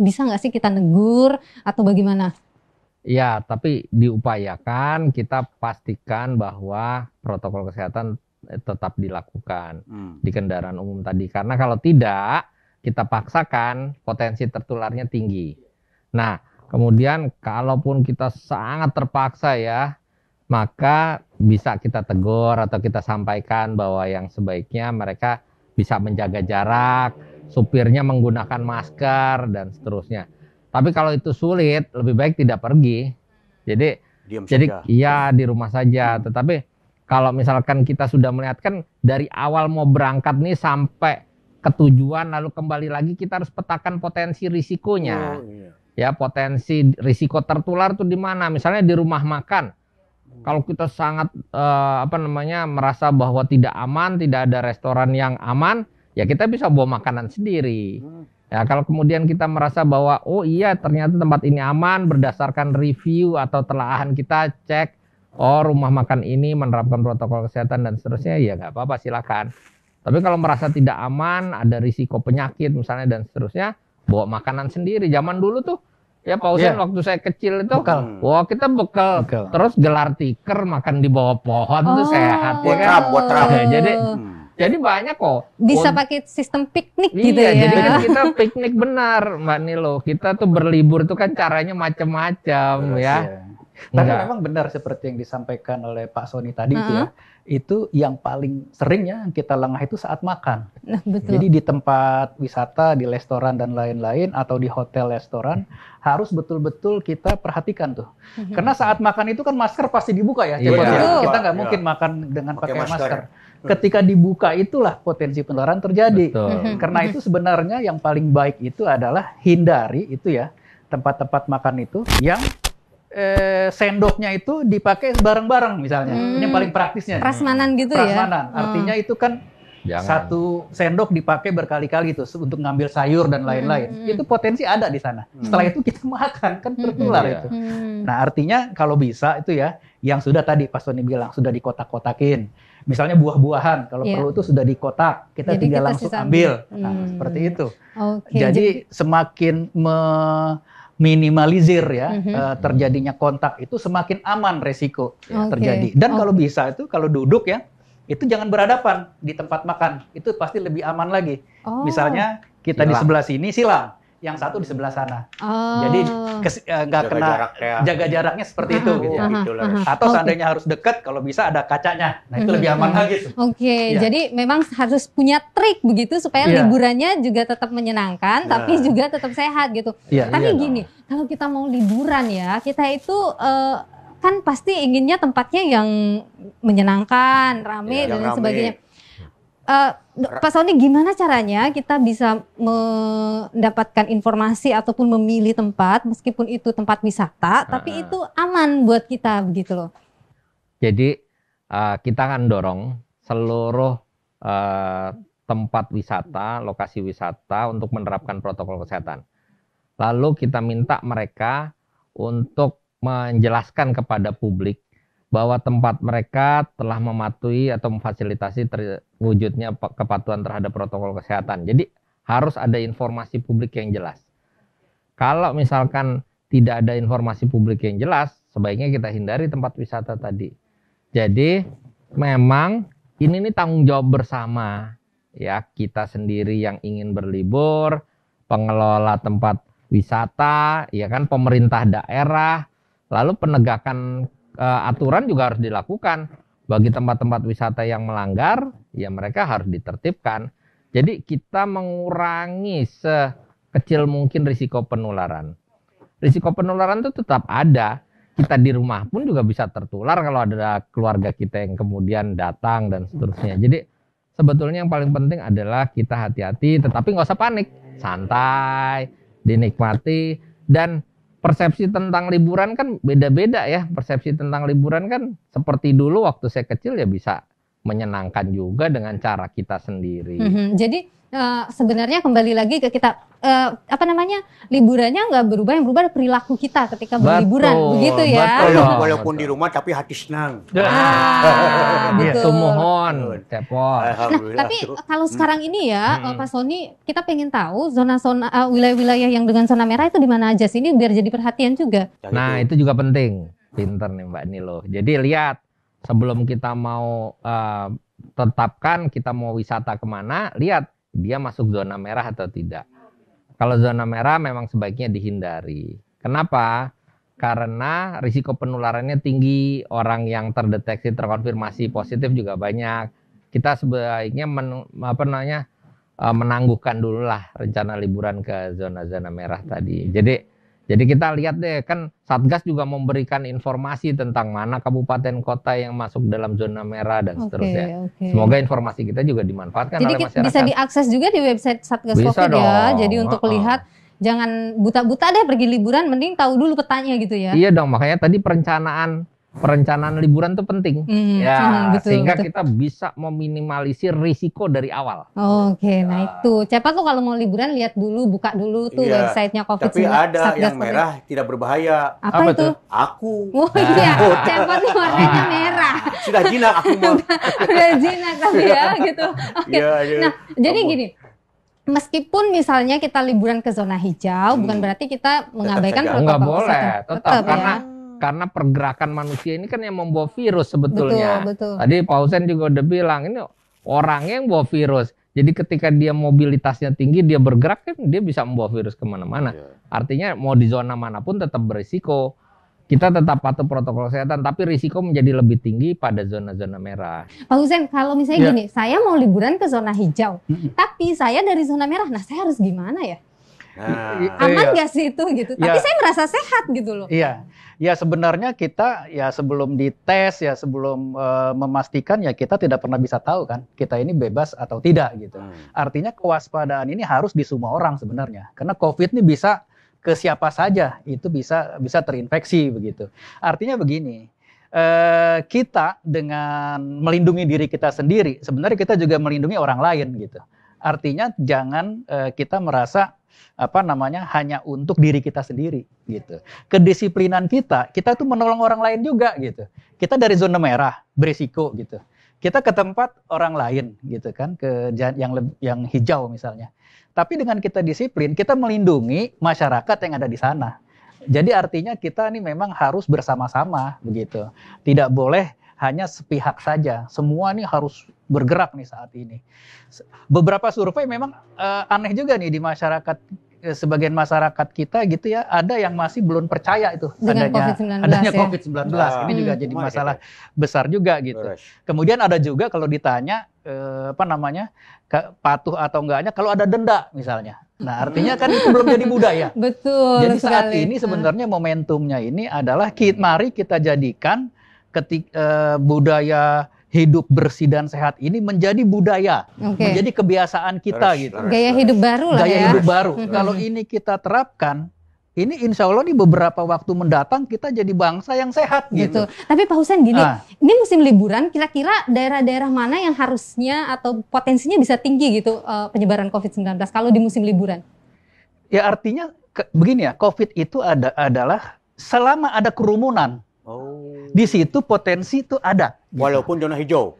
bisa nggak sih kita negur atau bagaimana? Ya, tapi diupayakan kita pastikan bahwa protokol kesehatan eh, tetap dilakukan hmm. di kendaraan umum tadi. Karena kalau tidak, kita paksakan potensi tertularnya tinggi. Nah, kemudian kalaupun kita sangat terpaksa ya, maka bisa kita tegur atau kita sampaikan bahwa yang sebaiknya mereka bisa menjaga jarak, supirnya menggunakan masker dan seterusnya. Tapi kalau itu sulit, lebih baik tidak pergi. Jadi Diam jadi saja. iya di rumah saja. Hmm. Tetapi kalau misalkan kita sudah melihat kan dari awal mau berangkat nih sampai ketujuan lalu kembali lagi kita harus petakan potensi risikonya. Oh, iya. Ya, potensi risiko tertular tuh di mana? Misalnya di rumah makan. Kalau kita sangat eh, apa namanya merasa bahwa tidak aman, tidak ada restoran yang aman, ya kita bisa bawa makanan sendiri. Hmm. Ya, kalau kemudian kita merasa bahwa oh iya ternyata tempat ini aman berdasarkan review atau telahan kita cek oh rumah makan ini menerapkan protokol kesehatan dan seterusnya ya nggak apa-apa silakan. Tapi kalau merasa tidak aman, ada risiko penyakit misalnya dan seterusnya, bawa makanan sendiri. Zaman dulu tuh Ya Pak Usen yeah. waktu saya kecil itu bekal. Wah, kita bekal. bekal. Terus gelar tiker makan di bawah pohon oh. tuh sehat ya kan. Buat buat nah, jadi hmm. Jadi banyak kok. Bisa pakai sistem piknik iya, gitu ya. Jadi kan kita piknik benar, Mbak Nilo. Kita tuh berlibur tuh kan caranya macam-macam ya. ya. Tapi memang benar seperti yang disampaikan oleh Pak Sony tadi uh-huh. itu ya. Uh-huh. Itu yang paling seringnya kita lengah itu saat makan. Nah, betul. Jadi di tempat wisata, di restoran dan lain-lain atau di hotel restoran harus betul-betul kita perhatikan tuh. Uh-huh. Karena saat makan itu kan masker pasti dibuka ya. Coba yeah. Iya. Kita nggak iya. mungkin yeah. makan dengan pakai, pakai masker. masker ketika dibuka itulah potensi penularan terjadi. Betul. Mhm. Karena mhm. itu sebenarnya yang paling baik itu adalah hindari itu ya tempat-tempat makan itu yang eh, sendoknya itu dipakai bareng-bareng misalnya. Hmm. Ini yang hmm. paling praktisnya. Prasmanan gitu Prasmanan. ya. Prasmanan. Oh. Artinya hmm. itu kan Jangan. satu sendok dipakai berkali-kali itu untuk ngambil sayur dan lain-lain. Hmm. Itu potensi ada di sana. Hmm. Setelah itu kita makan kan hmm. tertular hmm. itu. Hmm. Nah, artinya kalau bisa itu ya yang sudah tadi Pak Sony bilang sudah dikotak-kotakin misalnya buah-buahan kalau yeah. perlu itu sudah di kotak kita jadi tinggal kita langsung ambil nah, hmm. nah, seperti itu okay, jadi, jadi semakin minimalisir ya mm -hmm. uh, terjadinya kontak itu semakin aman resiko okay. terjadi dan okay. kalau bisa itu kalau duduk ya itu jangan berhadapan di tempat makan itu pasti lebih aman lagi oh. misalnya kita silang. di sebelah sini silang yang satu di sebelah sana. Oh. Jadi eh, nggak kena jarak ya. jaga jaraknya seperti itu gitu ya. Iya, Atau okay. seandainya harus dekat kalau bisa ada kacanya. Nah, itu lebih aman mhm. lagi Oke, okay. ya. jadi memang harus punya trik begitu supaya ya. liburannya juga tetap menyenangkan ya. tapi juga tetap sehat gitu. Ya, tapi iya gini, dong. kalau kita mau liburan ya, kita itu uh, kan pasti inginnya tempatnya yang menyenangkan, rame ya, dan rame. sebagainya Uh, Pak Sony, gimana caranya kita bisa mendapatkan informasi ataupun memilih tempat, meskipun itu tempat wisata, uh, tapi itu aman buat kita begitu loh. Jadi uh, kita akan dorong seluruh uh, tempat wisata, lokasi wisata untuk menerapkan protokol kesehatan. Lalu kita minta mereka untuk menjelaskan kepada publik bahwa tempat mereka telah mematuhi atau memfasilitasi terwujudnya kepatuhan terhadap protokol kesehatan. Jadi harus ada informasi publik yang jelas. Kalau misalkan tidak ada informasi publik yang jelas, sebaiknya kita hindari tempat wisata tadi. Jadi memang ini nih tanggung jawab bersama ya kita sendiri yang ingin berlibur, pengelola tempat wisata, ya kan pemerintah daerah, lalu penegakan uh, aturan juga harus dilakukan. Bagi tempat-tempat wisata yang melanggar, ya mereka harus ditertibkan. Jadi kita mengurangi sekecil mungkin risiko penularan. Risiko penularan itu tetap ada. Kita di rumah pun juga bisa tertular kalau ada keluarga kita yang kemudian datang dan seterusnya. Jadi sebetulnya yang paling penting adalah kita hati-hati, tetapi nggak usah panik, santai, dinikmati dan persepsi tentang liburan kan beda-beda ya. Persepsi tentang liburan kan seperti dulu waktu saya kecil ya bisa menyenangkan juga dengan cara kita sendiri. Mm -hmm. Jadi uh, sebenarnya kembali lagi ke kita uh, apa namanya liburannya nggak berubah yang berubah perilaku kita ketika betul, berliburan begitu ya. Betul, ya, walaupun di rumah tapi hati senang. Ah, ah gitu betul. mohon. Nah, tapi kalau hmm. sekarang ini ya hmm. Eh, Pak Sony kita pengen tahu zona-zona wilayah-wilayah yang dengan zona merah itu di mana aja sih ini biar jadi perhatian juga. Nah, nah itu juga penting. Pinter nih Mbak Nilo. Jadi lihat sebelum kita mau uh, tetapkan kita mau wisata kemana, lihat dia masuk zona merah atau tidak. Kalau zona merah memang sebaiknya dihindari. Kenapa? Karena risiko penularannya tinggi, orang yang terdeteksi terkonfirmasi positif juga banyak. Kita sebaiknya men, apa namanya eh, menangguhkan dulu lah rencana liburan ke zona-zona merah tadi. Jadi jadi kita lihat deh kan Satgas juga memberikan informasi tentang mana kabupaten kota yang masuk dalam zona merah dan okay, seterusnya. Okay. Semoga informasi kita juga dimanfaatkan Jadi oleh masyarakat. Jadi bisa diakses juga di website Satgas bisa Covid ya. dong. ya. Jadi untuk uh -uh. lihat jangan buta-buta deh pergi liburan mending tahu dulu petanya gitu ya. Iya dong makanya tadi perencanaan perencanaan liburan tuh penting mm, ya mm, betul, sehingga betul. kita bisa meminimalisir risiko dari awal. Oh, Oke, okay, nah ya. nah itu cepat tuh kalau mau liburan lihat dulu buka dulu tuh iya, websitenya covid Tapi ada Satgas yang COVID. merah tidak berbahaya. Apa, Apa itu? Aku. Oh nah. iya, oh, cepat tuh warnanya merah. Sudah jinak aku mau. Sudah jinak tapi ya gitu. Oke. Okay. Yeah, yeah. Nah jadi gini meskipun misalnya kita liburan ke zona hijau hmm. bukan berarti kita mengabaikan protokol kesehatan. Enggak boleh, tetap, tetap ya. karena ya karena pergerakan manusia ini kan yang membawa virus sebetulnya. Betul, betul. Tadi Pak Hussein juga udah bilang ini orang yang bawa virus. Jadi ketika dia mobilitasnya tinggi, dia bergerak kan dia bisa membawa virus kemana-mana. Yeah. Artinya mau di zona manapun tetap berisiko. Kita tetap patuh protokol kesehatan, tapi risiko menjadi lebih tinggi pada zona-zona merah. Pak Hussein, kalau misalnya yeah. gini, saya mau liburan ke zona hijau, -hmm. tapi saya dari zona merah, nah saya harus gimana ya? Nah. Aman iya. gak sih itu gitu? Ya. Tapi iya. saya merasa sehat gitu loh. Iya, ya sebenarnya kita ya sebelum dites ya sebelum uh, memastikan ya kita tidak pernah bisa tahu kan kita ini bebas atau tidak gitu. Hmm. Artinya kewaspadaan ini harus di semua orang sebenarnya karena COVID ini bisa ke siapa saja itu bisa bisa terinfeksi begitu. Artinya begini, eh, kita dengan melindungi diri kita sendiri, sebenarnya kita juga melindungi orang lain gitu. Artinya jangan eh, kita merasa apa namanya hanya untuk diri kita sendiri gitu. Kedisiplinan kita, kita tuh menolong orang lain juga gitu. Kita dari zona merah berisiko gitu. Kita ke tempat orang lain gitu kan ke yang yang hijau misalnya. Tapi dengan kita disiplin, kita melindungi masyarakat yang ada di sana. Jadi artinya kita ini memang harus bersama-sama begitu. Tidak boleh hanya sepihak saja. Semua nih harus bergerak nih saat ini. Beberapa survei memang uh, aneh juga nih di masyarakat eh, sebagian masyarakat kita gitu ya ada yang masih belum percaya itu Dengan adanya COVID-19, adanya ya. COVID-19 Nah, ini juga jadi masalah gitu ya. besar juga gitu. Kemudian ada juga kalau ditanya eh, apa namanya patuh atau enggaknya kalau ada denda misalnya. Nah, artinya kan itu belum jadi budaya. Betul. Jadi saat sekali. ini nah. sebenarnya momentumnya ini adalah kita, mari kita jadikan ketika eh, budaya hidup bersih dan sehat ini menjadi budaya, okay. menjadi kebiasaan kita terus, gitu. Terus, Gaya hidup baru lah Gaya ya. hidup baru. Kalau ini kita terapkan, ini insya Allah di beberapa waktu mendatang kita jadi bangsa yang sehat gitu. gitu. Tapi Pak Husen gini, ah. ini musim liburan kira-kira daerah-daerah mana yang harusnya atau potensinya bisa tinggi gitu eh, penyebaran COVID-19 kalau di musim liburan? Ya artinya begini ya, COVID itu ada adalah selama ada kerumunan. Oh di situ potensi itu ada. Gitu. Walaupun zona hijau.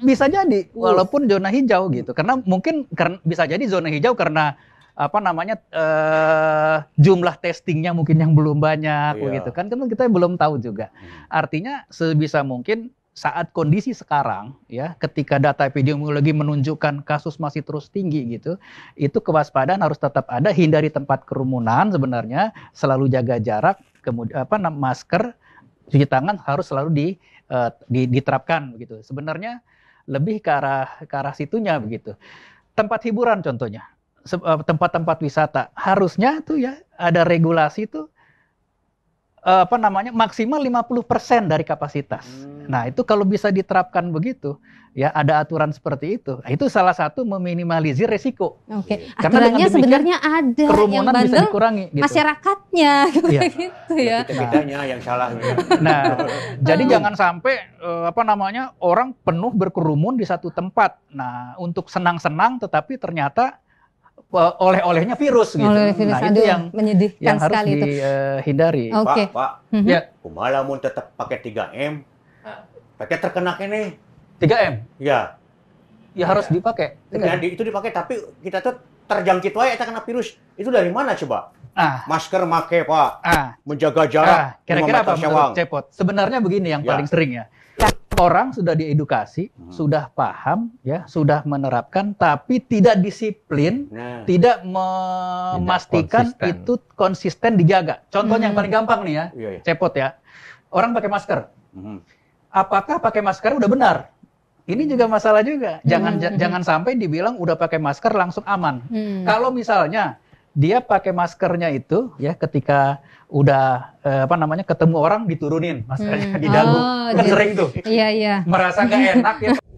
Bisa jadi, walaupun zona hijau gitu. Karena mungkin karena bisa jadi zona hijau karena apa namanya uh, jumlah testingnya mungkin yang belum banyak iya. gitu kan kan kita belum tahu juga hmm. artinya sebisa mungkin saat kondisi sekarang ya ketika data epidemiologi menunjukkan kasus masih terus tinggi gitu itu kewaspadaan harus tetap ada hindari tempat kerumunan sebenarnya selalu jaga jarak kemudian apa masker cuci tangan harus selalu di, uh, diterapkan begitu. Sebenarnya lebih ke arah ke arah situnya begitu. Tempat hiburan contohnya, eh, tempat-tempat wisata harusnya tuh ya ada regulasi tuh Eh, apa namanya maksimal 50% dari kapasitas. Hmm. Nah, itu kalau bisa diterapkan begitu, ya ada aturan seperti itu. Nah, itu salah satu meminimalisir resiko. Oke. Okay. Iya. Karena Aturannya demikian, sebenarnya ada yang bandel bisa dikurangi gitu. masyarakatnya gitu, iya. gitu ya. gitu ya. Nah, yang salah. Nah, jadi hmm. jangan sampai eh, apa namanya orang penuh berkerumun di satu tempat. Nah, untuk senang-senang tetapi ternyata Eh, oleh-olehnya virus gitu. Oleh virus, nah, itu yang menyedihkan yang harus sekali dihindari. Uh, okay. Pak, Pak. Mm Ya. Kumala mun tetap pakai 3M. Pakai terkena ini 3M. Ya. Ya harus ya. dipakai. Ya, itu dipakai tapi kita tuh terjangkit wae kita kena virus. Itu dari mana coba? Ah. Masker make, Pak. Ah. Menjaga jarak. Ah. Kira-kira apa Cepot? Sebenarnya begini yang ya. paling sering ya orang sudah diedukasi, hmm. sudah paham, ya, sudah menerapkan, tapi tidak disiplin, nah. tidak memastikan tidak konsisten. itu konsisten dijaga. Contohnya hmm. yang paling gampang nih ya, iya, iya. cepot ya, orang pakai masker. Hmm. Apakah pakai masker udah benar? Ini juga masalah juga. Jangan hmm. jangan sampai dibilang udah pakai masker langsung aman. Hmm. Kalau misalnya dia pakai maskernya itu ya ketika udah eh, apa namanya ketemu orang diturunin maskernya hmm. di dagu oh, kan sering tuh iya, iya. merasa nggak enak ya